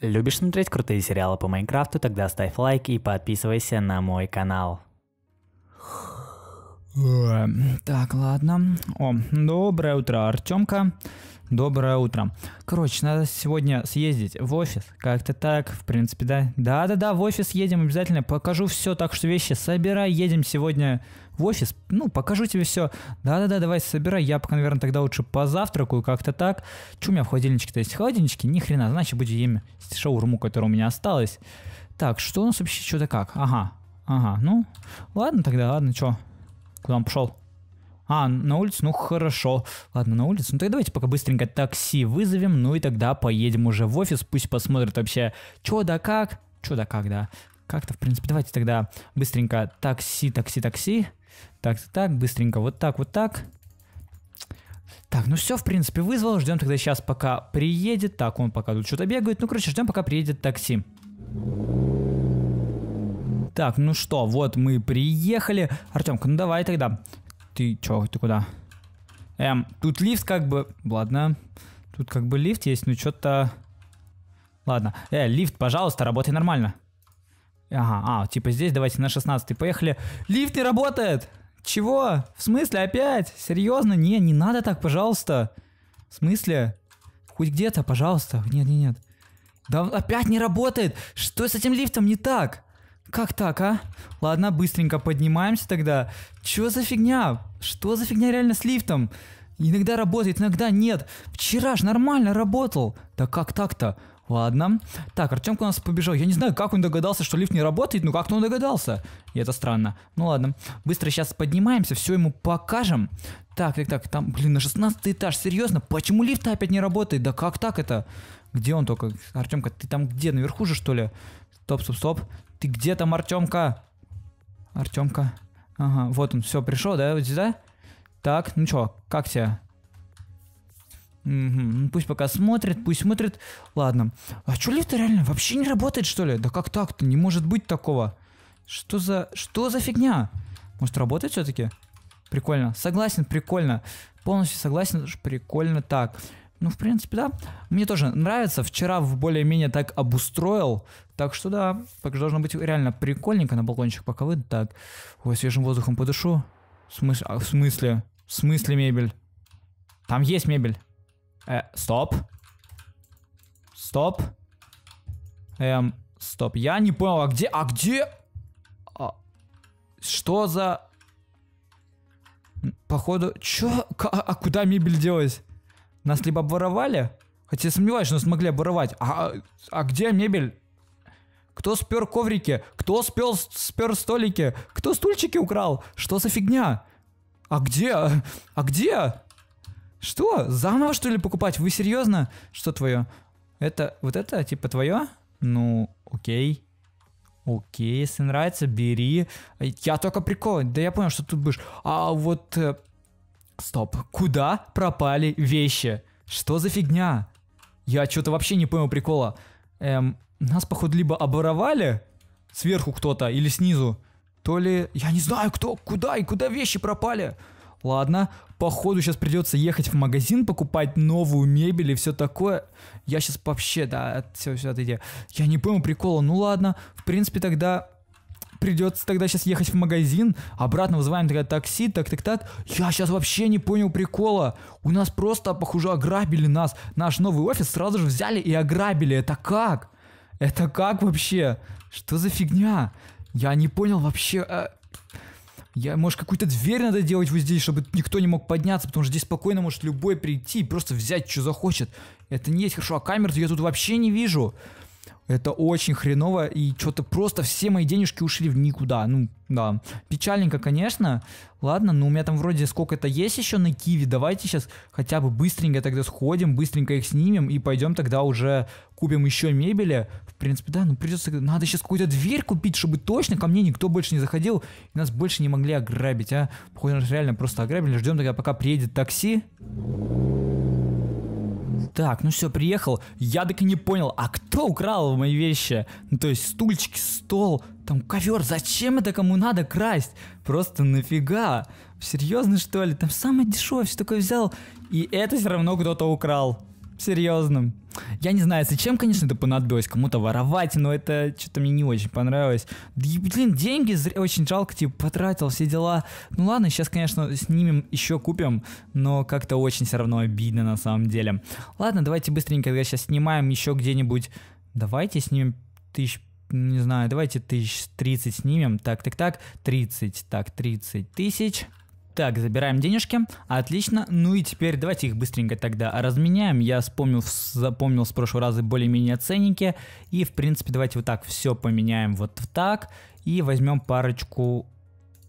Любишь смотреть крутые сериалы по Майнкрафту? Тогда ставь лайк и подписывайся на мой канал. Эм, так, ладно. О, доброе утро, Артемка. Доброе утро. Короче, надо сегодня съездить в офис. Как-то так, в принципе, да. Да-да-да, в офис едем обязательно. Покажу все, так что вещи собирай. Едем сегодня в офис. Ну, покажу тебе все. Да-да-да, давай собирай. Я пока, наверное, тогда лучше позавтракаю. Как-то так. Че у меня в холодильнике-то есть? Холодильнички? Ни хрена. Значит, будем ем шаурму, которая у меня осталась. Так, что у нас вообще? Что-то как? Ага. Ага, ну, ладно тогда, ладно, чё. Куда он пошел? А, на улицу? Ну хорошо. Ладно, на улицу. Ну тогда давайте пока быстренько такси вызовем, ну и тогда поедем уже в офис, пусть посмотрят вообще, чё да как. Чё да как, да. Как-то, в принципе, давайте тогда быстренько такси, такси, такси. Так, так, быстренько вот так, вот так. Так, ну все, в принципе, вызвал. Ждем тогда сейчас, пока приедет. Так, он пока тут что-то бегает. Ну, короче, ждем, пока приедет такси. Так, ну что, вот мы приехали. Артемка, ну давай тогда. Ты чё, ты куда? Эм, тут лифт как бы... Ладно. Тут как бы лифт есть, но что-то... Ладно. Э, лифт, пожалуйста, работай нормально. Ага, а, типа здесь давайте на 16 поехали. Лифт не работает! Чего? В смысле опять? Серьезно? Не, не надо так, пожалуйста. В смысле? Хоть где-то, пожалуйста. Нет, нет, нет. Да опять не работает. Что с этим лифтом не так? Как так, а? Ладно, быстренько поднимаемся тогда. Чё за фигня? Что за фигня реально с лифтом? Иногда работает, иногда нет. Вчера ж нормально работал. Да как так-то? Ладно. Так, Артемка у нас побежал. Я не знаю, как он догадался, что лифт не работает, но как-то он догадался. И это странно. Ну ладно. Быстро сейчас поднимаемся, все ему покажем. Так, так, так, там, блин, на 16 этаж, серьезно? Почему лифт опять не работает? Да как так это? Где он только? Артемка, ты там где? Наверху же, что ли? Стоп, стоп, стоп. Ты где там, Артемка? Артемка. Ага, вот он, все, пришел, да, вот сюда? Так, ну чё, как тебя? Угу. пусть пока смотрит, пусть смотрит. Ладно. А чё лифт реально вообще не работает, что ли? Да как так-то? Не может быть такого. Что за... Что за фигня? Может, работает все таки Прикольно. Согласен, прикольно. Полностью согласен, прикольно. Так, ну, в принципе, да. Мне тоже нравится. Вчера в более-менее так обустроил. Так что да, так же должно быть реально прикольненько на балкончик пока выйду. Так, ой, свежим воздухом подышу. В смысле? А, в смысле? В смысле мебель? Там есть мебель. Э, стоп. Стоп. Эм, стоп. Я не понял, а где? А где? А, что за... Походу... Чё? К а, а куда мебель делась? Нас либо обворовали, хотя сомневаюсь, что нас могли обворовать. А, а где мебель? Кто спер коврики? Кто спел, спер столики? Кто стульчики украл? Что за фигня? А где? А, а где? Что? Заново что ли покупать? Вы серьезно? Что твое? Это вот это типа твое? Ну, окей. Окей, если нравится, бери. Я только прикол. Да я понял, что тут будешь. А вот э, Стоп. Куда пропали вещи? Что за фигня? Я что-то вообще не понял прикола. Эм, нас, походу, либо оборовали сверху кто-то или снизу, то ли... Я не знаю, кто, куда и куда вещи пропали. Ладно, походу сейчас придется ехать в магазин, покупать новую мебель и все такое. Я сейчас вообще, да, все, все, отойди. Я не понял прикола, ну ладно. В принципе, тогда придется тогда сейчас ехать в магазин, обратно вызываем тогда такси, так-так-так. Я сейчас вообще не понял прикола. У нас просто, похоже, ограбили нас. Наш новый офис сразу же взяли и ограбили. Это как? Это как вообще? Что за фигня? Я не понял вообще... А... Я, может, какую-то дверь надо делать вот здесь, чтобы никто не мог подняться, потому что здесь спокойно может любой прийти и просто взять, что захочет. Это не есть хорошо, а камер я тут вообще не вижу. Это очень хреново, и что-то просто все мои денежки ушли в никуда. Ну, да. Печальненько, конечно. Ладно, но ну, у меня там вроде сколько-то есть еще на Киви. Давайте сейчас хотя бы быстренько тогда сходим, быстренько их снимем и пойдем тогда уже купим еще мебели. В принципе, да, ну придется... Надо сейчас какую-то дверь купить, чтобы точно ко мне никто больше не заходил и нас больше не могли ограбить, а? Походу, нас реально просто ограбили. Ждем тогда, пока приедет такси. Так, ну все, приехал. Я так и не понял, а кто украл мои вещи? Ну то есть стульчики, стол, там ковер. Зачем это кому надо красть? Просто нафига? Серьезно что ли? Там самое дешевое все такое взял. И это все равно кто-то украл серьезным. Я не знаю, зачем, конечно, это понадобилось кому-то воровать, но это что-то мне не очень понравилось. Да, блин, деньги очень жалко, типа, потратил, все дела. Ну ладно, сейчас, конечно, снимем, еще купим, но как-то очень все равно обидно на самом деле. Ладно, давайте быстренько когда сейчас снимаем еще где-нибудь. Давайте снимем тысяч не знаю, давайте тысяч тридцать снимем. Так, так, так, 30, так, 30 тысяч. Так, забираем денежки. Отлично. Ну и теперь давайте их быстренько тогда разменяем. Я вспомнил, запомнил с прошлого раза более-менее ценники. И, в принципе, давайте вот так все поменяем вот так. И возьмем парочку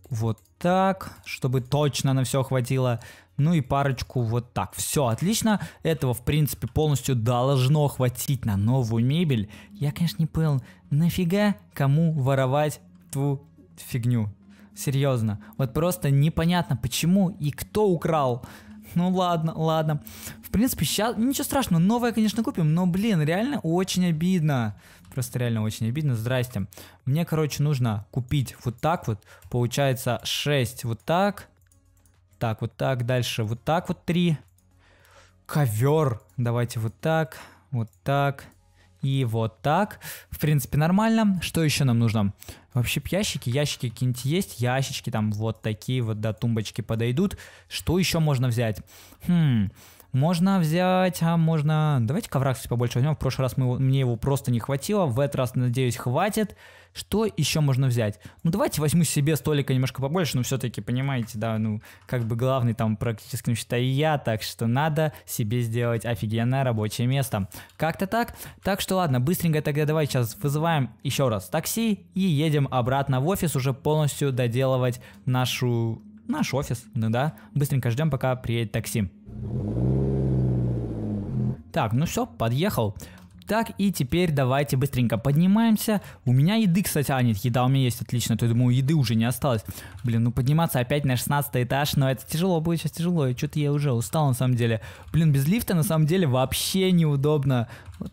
вот так, чтобы точно на все хватило. Ну и парочку вот так. Все, отлично. Этого, в принципе, полностью должно хватить на новую мебель. Я, конечно, не понял, нафига кому воровать ту фигню. Серьезно. Вот просто непонятно, почему и кто украл. Ну ладно, ладно. В принципе, сейчас... Ничего страшного, новое, конечно, купим, но, блин, реально очень обидно. Просто реально очень обидно. Здрасте. Мне, короче, нужно купить вот так вот. Получается 6 вот так. Так, вот так, дальше вот так вот 3. Ковер. Давайте вот так, вот так. И вот так. В принципе, нормально. Что еще нам нужно? Вообще ящики, ящики какие-нибудь есть, ящички там вот такие вот до да, тумбочки подойдут. Что еще можно взять? Хм, можно взять, а можно... Давайте ковраг побольше возьмем. В прошлый раз мы, мне его просто не хватило. В этот раз, надеюсь, хватит. Что еще можно взять? Ну, давайте возьму себе столика немножко побольше, но все-таки, понимаете, да, ну, как бы главный там практически, ну, считаю я, так что надо себе сделать офигенное рабочее место. Как-то так. Так что, ладно, быстренько тогда давай сейчас вызываем еще раз такси и едем обратно в офис уже полностью доделывать нашу... наш офис, ну да. Быстренько ждем, пока приедет такси. Так, ну все, подъехал. Так, и теперь давайте быстренько поднимаемся. У меня еды, кстати, а нет, еда у меня есть, отлично. То, я думаю, еды уже не осталось. Блин, ну подниматься опять на 16 этаж, но это тяжело, будет сейчас тяжело. Что-то я уже устал, на самом деле. Блин, без лифта, на самом деле, вообще неудобно.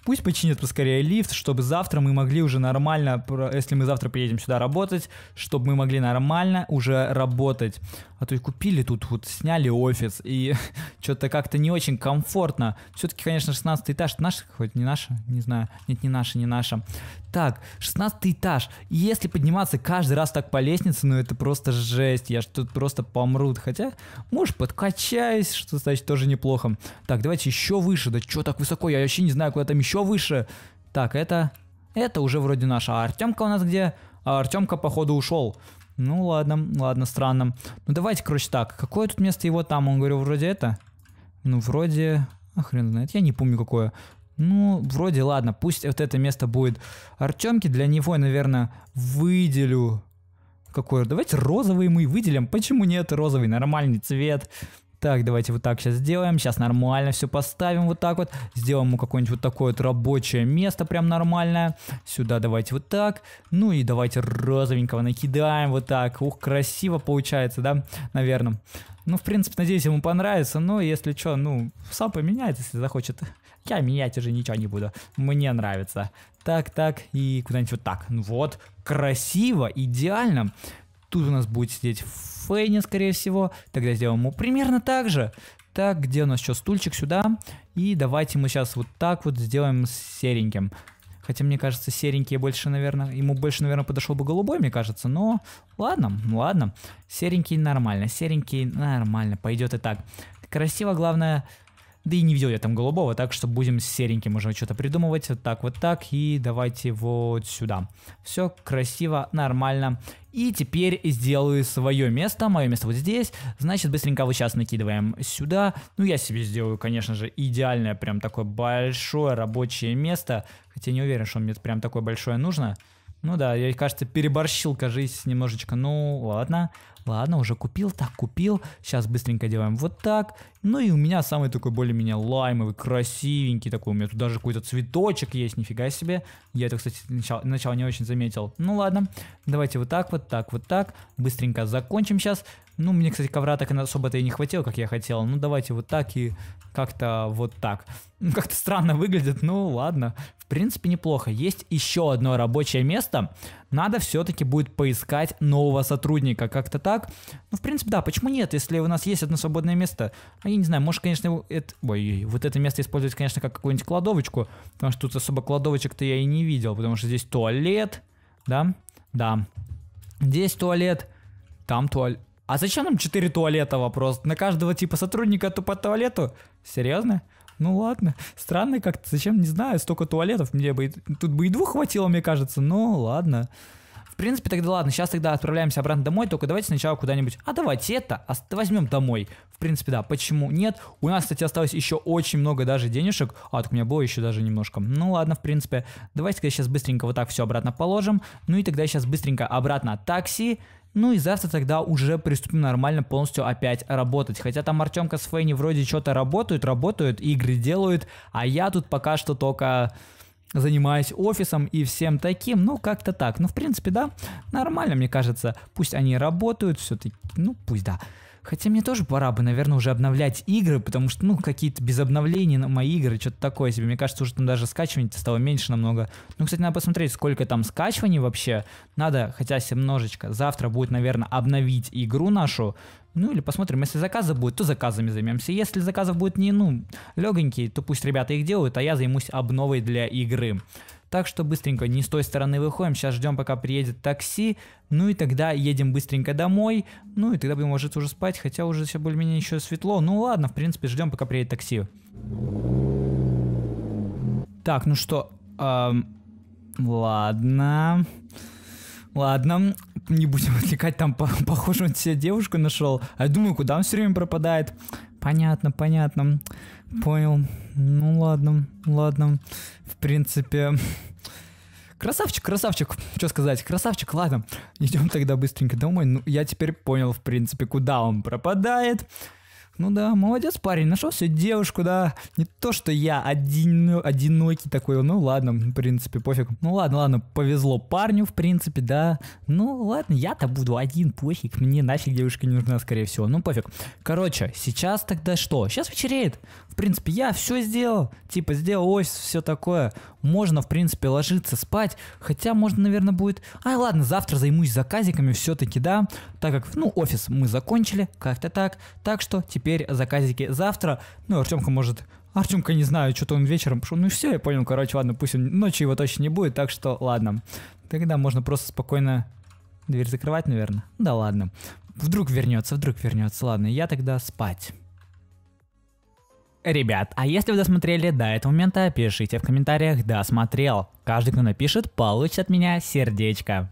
Пусть починят поскорее лифт, чтобы завтра мы могли уже нормально, если мы завтра приедем сюда работать, чтобы мы могли нормально уже работать. А то и купили тут, вот сняли офис, и что-то как-то не очень комфортно. Все-таки, конечно, 16 этаж, это наш хоть не наша, не знаю. Нет, не наша, не наша. Так, 16 этаж. Если подниматься каждый раз так по лестнице, ну это просто жесть. Я тут просто помрут. Хотя, может, подкачаюсь, что, значит, тоже неплохо. Так, давайте еще выше. Да что так высоко? Я вообще не знаю, куда там там еще выше. Так, это... Это уже вроде наша. А Артемка у нас где? А Артемка, походу, ушел. Ну ладно, ладно, странно. Ну давайте, короче, так. Какое тут место его там? Он говорил, вроде это. Ну, вроде... А хрен знает, я не помню какое. Ну, вроде, ладно, пусть вот это место будет Артемки. Для него я, наверное, выделю... Какое? Давайте розовый мы выделим. Почему нет? Розовый нормальный цвет. Так, давайте вот так сейчас сделаем. Сейчас нормально все поставим вот так вот. Сделаем ему какое-нибудь вот такое вот рабочее место прям нормальное. Сюда давайте вот так. Ну и давайте розовенького накидаем вот так. Ух, красиво получается, да? Наверное. Ну, в принципе, надеюсь, ему понравится. Но если что, ну, сам поменяет, если захочет. Я менять уже ничего не буду. Мне нравится. Так, так, и куда-нибудь вот так. Ну вот, красиво, идеально. Тут у нас будет сидеть Фейни, скорее всего. Тогда сделаем ему примерно так же. Так, где у нас еще стульчик сюда? И давайте мы сейчас вот так вот сделаем с сереньким. Хотя, мне кажется, серенький больше, наверное, ему больше, наверное, подошел бы голубой, мне кажется. Но ладно, ладно. Серенький нормально, серенький нормально, пойдет и так. Красиво, главное, да и не видел я там голубого, так что будем с сереньким уже что-то придумывать. Вот так, вот так. И давайте вот сюда. Все красиво, нормально. И теперь сделаю свое место. Мое место вот здесь. Значит, быстренько вот сейчас накидываем сюда. Ну, я себе сделаю, конечно же, идеальное прям такое большое рабочее место. Хотя не уверен, что мне прям такое большое нужно. Нужно. Ну да, я, кажется, переборщил, кажись, немножечко. Ну ладно, ладно, уже купил, так купил. Сейчас быстренько делаем вот так. Ну и у меня самый такой более-менее лаймовый, красивенький такой. У меня тут даже какой-то цветочек есть, нифига себе. Я это, кстати, начало, начало не очень заметил. Ну ладно, давайте вот так, вот так, вот так. Быстренько закончим сейчас. Ну, мне, кстати, ковра так особо-то и не хватило, как я хотел. Ну, давайте вот так и как-то вот так. Ну, как-то странно выглядит, ну, ладно. В принципе, неплохо. Есть еще одно рабочее место. Надо все-таки будет поискать нового сотрудника. Как-то так. Ну, в принципе, да, почему нет, если у нас есть одно свободное место? А я не знаю, может, конечно, это... Ой, вот это место использовать, конечно, как какую-нибудь кладовочку. Потому что тут особо кладовочек-то я и не видел. Потому что здесь туалет. Да? Да. Здесь туалет. Там туалет. А зачем нам 4 туалета вопрос? На каждого типа сотрудника по туалету? Серьезно? Ну ладно, странно как-то, зачем, не знаю, столько туалетов, мне бы, тут бы и двух хватило, мне кажется, но ну ладно. В принципе, тогда ладно, сейчас тогда отправляемся обратно домой, только давайте сначала куда-нибудь, а давайте это возьмем домой. В принципе, да, почему нет? У нас, кстати, осталось еще очень много даже денежек, а, так у меня было еще даже немножко. Ну ладно, в принципе, давайте сейчас быстренько вот так все обратно положим, ну и тогда сейчас быстренько обратно такси, ну и завтра тогда уже приступим нормально полностью опять работать. Хотя там Артемка с Фейни вроде что-то работают, работают, игры делают, а я тут пока что только занимаюсь офисом и всем таким, ну как-то так. Ну в принципе, да, нормально, мне кажется. Пусть они работают все-таки, ну пусть да. Хотя мне тоже пора бы, наверное, уже обновлять игры, потому что, ну, какие-то без обновлений на мои игры, что-то такое себе. Мне кажется, уже там даже скачивание стало меньше намного. Ну, кстати, надо посмотреть, сколько там скачиваний вообще. Надо, хотя себе немножечко. Завтра будет, наверное, обновить игру нашу. Ну или посмотрим, если заказы будет, то заказами займемся. Если заказов будет не, ну, легонькие, то пусть ребята их делают, а я займусь обновой для игры. Так что быстренько не с той стороны выходим, сейчас ждем пока приедет такси, ну и тогда едем быстренько домой, ну и тогда будем ложиться уже спать, хотя уже все более-менее еще светло. Ну ладно, в принципе, ждем пока приедет такси. Так, ну что, эм, ладно... Ладно, не будем отвлекать, там, похоже, он себе девушку нашел. А я думаю, куда он все время пропадает? Понятно, понятно. Понял. Ну ладно, ладно. В принципе... Красавчик, красавчик, что сказать, красавчик, ладно, идем тогда быстренько домой. Ну, я теперь понял, в принципе, куда он пропадает. Ну да, молодец парень, нашел себе девушку, да. Не то, что я один, одинокий такой, ну ладно, в принципе, пофиг. Ну ладно, ладно, повезло парню, в принципе, да. Ну ладно, я-то буду один, пофиг, мне нафиг девушка не нужна, скорее всего, ну пофиг. Короче, сейчас тогда что? Сейчас вечереет. В принципе, я все сделал, типа сделал офис, все такое. Можно, в принципе, ложиться спать, хотя можно, наверное, будет... Ай, ладно, завтра займусь заказиками все-таки, да, так как, ну, офис мы закончили, как-то так. Так что, типа, теперь заказики завтра. Ну, Артемка может... Артемка не знаю, что-то он вечером пошел. Ну все, я понял, короче, ладно, пусть он... ночью его точно не будет, так что ладно. Тогда можно просто спокойно дверь закрывать, наверное. Да ладно. Вдруг вернется, вдруг вернется. Ладно, я тогда спать. Ребят, а если вы досмотрели до этого момента, пишите в комментариях «досмотрел». Каждый, кто напишет, получит от меня сердечко.